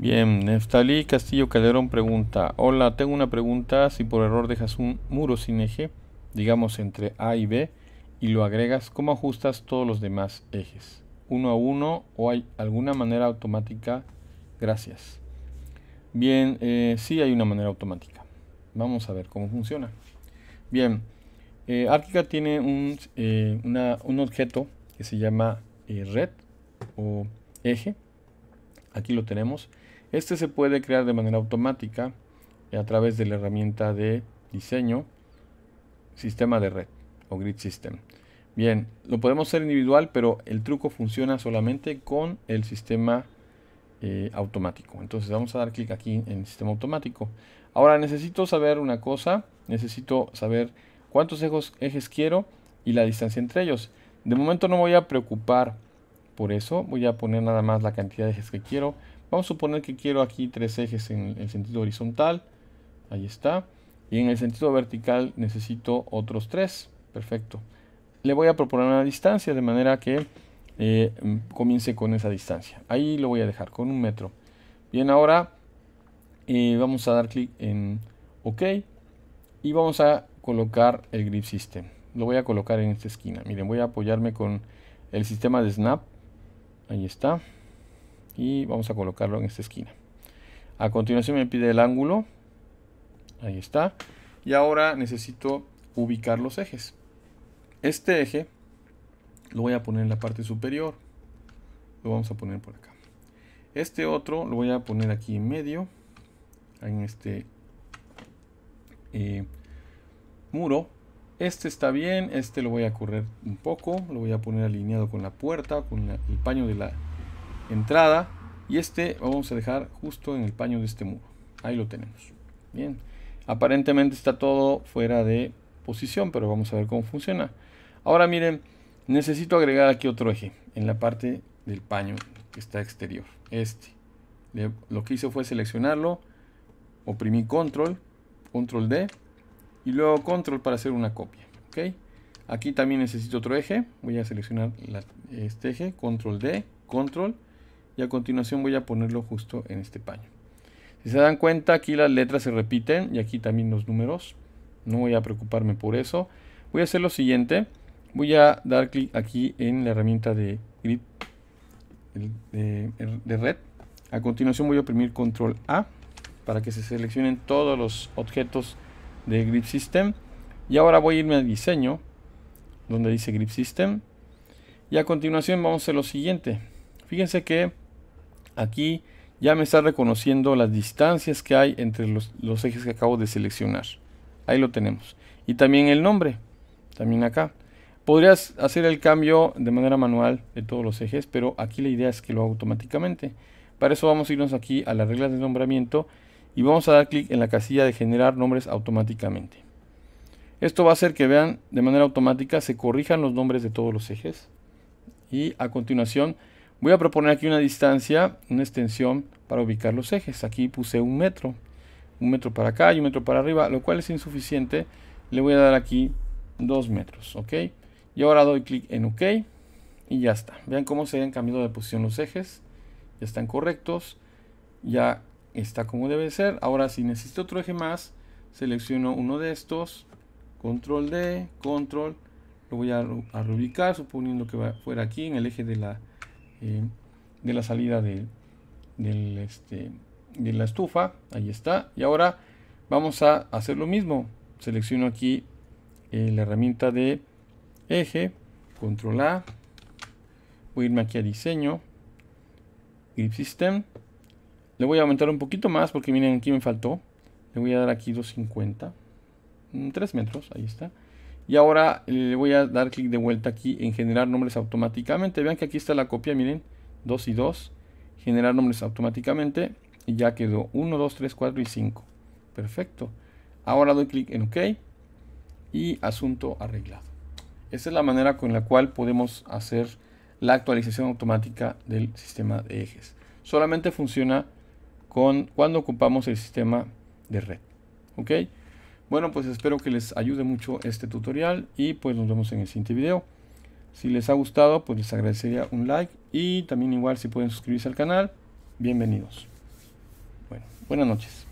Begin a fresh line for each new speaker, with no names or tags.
Bien, Neftalí Castillo Calderón pregunta, hola, tengo una pregunta, si por error dejas un muro sin eje, digamos entre A y B, y lo agregas, ¿cómo ajustas todos los demás ejes? ¿Uno a uno o hay alguna manera automática? Gracias. Bien, eh, sí hay una manera automática. Vamos a ver cómo funciona. Bien, eh, tiene eh, un, objeto que se llama eh, red o eje Aquí lo tenemos. Este se puede crear de manera automática a través de la herramienta de diseño, sistema de red o grid system. Bien, lo podemos hacer individual, pero el truco funciona solamente con el sistema eh, automático. Entonces vamos a dar clic aquí en sistema automático. Ahora necesito saber una cosa, necesito saber cuántos ejes, ejes quiero y la distancia entre ellos. De momento no voy a preocupar por eso voy a poner nada más la cantidad de ejes que quiero vamos a suponer que quiero aquí tres ejes en el sentido horizontal ahí está y en el sentido vertical necesito otros tres perfecto le voy a proponer una distancia de manera que eh, comience con esa distancia ahí lo voy a dejar con un metro bien ahora eh, vamos a dar clic en ok y vamos a colocar el grip system lo voy a colocar en esta esquina miren voy a apoyarme con el sistema de snap ahí está y vamos a colocarlo en esta esquina a continuación me pide el ángulo ahí está y ahora necesito ubicar los ejes este eje lo voy a poner en la parte superior lo vamos a poner por acá este otro lo voy a poner aquí en medio en este eh, muro este está bien, este lo voy a correr un poco, lo voy a poner alineado con la puerta, con el paño de la entrada. Y este lo vamos a dejar justo en el paño de este muro. Ahí lo tenemos. Bien. Aparentemente está todo fuera de posición, pero vamos a ver cómo funciona. Ahora miren, necesito agregar aquí otro eje en la parte del paño que está exterior. Este. Lo que hice fue seleccionarlo, oprimí control, control D y luego control para hacer una copia. ¿ok? Aquí también necesito otro eje. Voy a seleccionar este eje, control D, control, y a continuación voy a ponerlo justo en este paño. Si se dan cuenta, aquí las letras se repiten y aquí también los números. No voy a preocuparme por eso. Voy a hacer lo siguiente. Voy a dar clic aquí en la herramienta de grid de, er, de red. A continuación voy a oprimir control A para que se seleccionen todos los objetos de Grip System. Y ahora voy a irme al diseño, donde dice Grip System. Y a continuación vamos a lo siguiente. Fíjense que aquí ya me está reconociendo las distancias que hay entre los, los ejes que acabo de seleccionar. Ahí lo tenemos. Y también el nombre, también acá. Podrías hacer el cambio de manera manual de todos los ejes, pero aquí la idea es que lo haga automáticamente. Para eso vamos a irnos aquí a las reglas de nombramiento y vamos a dar clic en la casilla de generar nombres automáticamente. Esto va a hacer que vean de manera automática se corrijan los nombres de todos los ejes. Y a continuación voy a proponer aquí una distancia, una extensión para ubicar los ejes. Aquí puse un metro, un metro para acá y un metro para arriba, lo cual es insuficiente. Le voy a dar aquí dos metros, ¿ok? Y ahora doy clic en OK y ya está. Vean cómo se han cambiado de posición los ejes. Ya están correctos. Ya está como debe ser. Ahora si necesito otro eje más, selecciono uno de estos, control D, control, lo voy a, reubicar suponiendo que fuera aquí en el eje de la, eh, de la salida este, de, la estufa, ahí está. Y ahora vamos a hacer lo mismo, selecciono aquí eh, la herramienta de eje, control A, voy a irme aquí a diseño, grip system, le voy a aumentar un poquito más porque miren, aquí me faltó. Le voy a dar aquí 250. 3 mm, metros, ahí está. Y ahora eh, le voy a dar clic de vuelta aquí en generar nombres automáticamente. Vean que aquí está la copia, miren. 2 y 2. Generar nombres automáticamente. Y ya quedó 1, 2, 3, 4 y 5. Perfecto. Ahora doy clic en OK. Y asunto arreglado. Esa es la manera con la cual podemos hacer la actualización automática del sistema de ejes. Solamente funciona con cuando ocupamos el sistema de red. ¿Ok? Bueno, pues espero que les ayude mucho este tutorial y pues nos vemos en el siguiente video. Si les ha gustado, pues les agradecería un like y también igual si pueden suscribirse al canal, bienvenidos. Bueno, buenas noches.